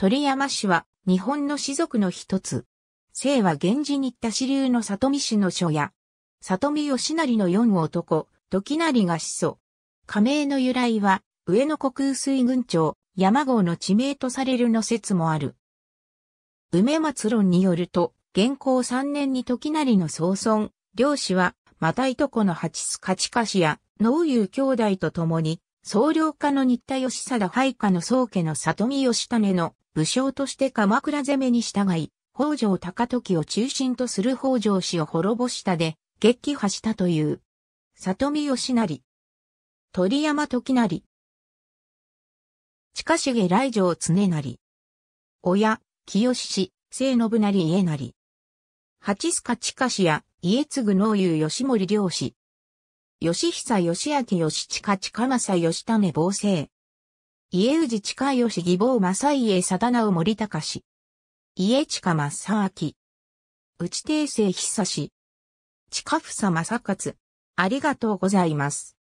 鳥山氏は日本の氏族の一つ。姓は源氏新田支流の里見氏の書や、里見義成の四男、時成が始祖。加盟の由来は、上野国水軍長、山郷の地名とされるの説もある。梅松論によると、現行三年に時成の総孫、両氏は、またいとこの八須勝家氏や、農友兄弟と共に、総領家の新田義貞配下の宗家の里見義種の武将として鎌倉攻めに従い、北条高時を中心とする北条氏を滅ぼしたで、撃破したという。里見義成。鳥山時成。近重来城常成。親、清氏、聖信成家成。八須賀近氏や家継農友吉森良氏。吉久義明義近近政義種防政。家氏近吉義母正家貞直森隆氏。家近正明。内定生久氏。近房正勝。ありがとうございます。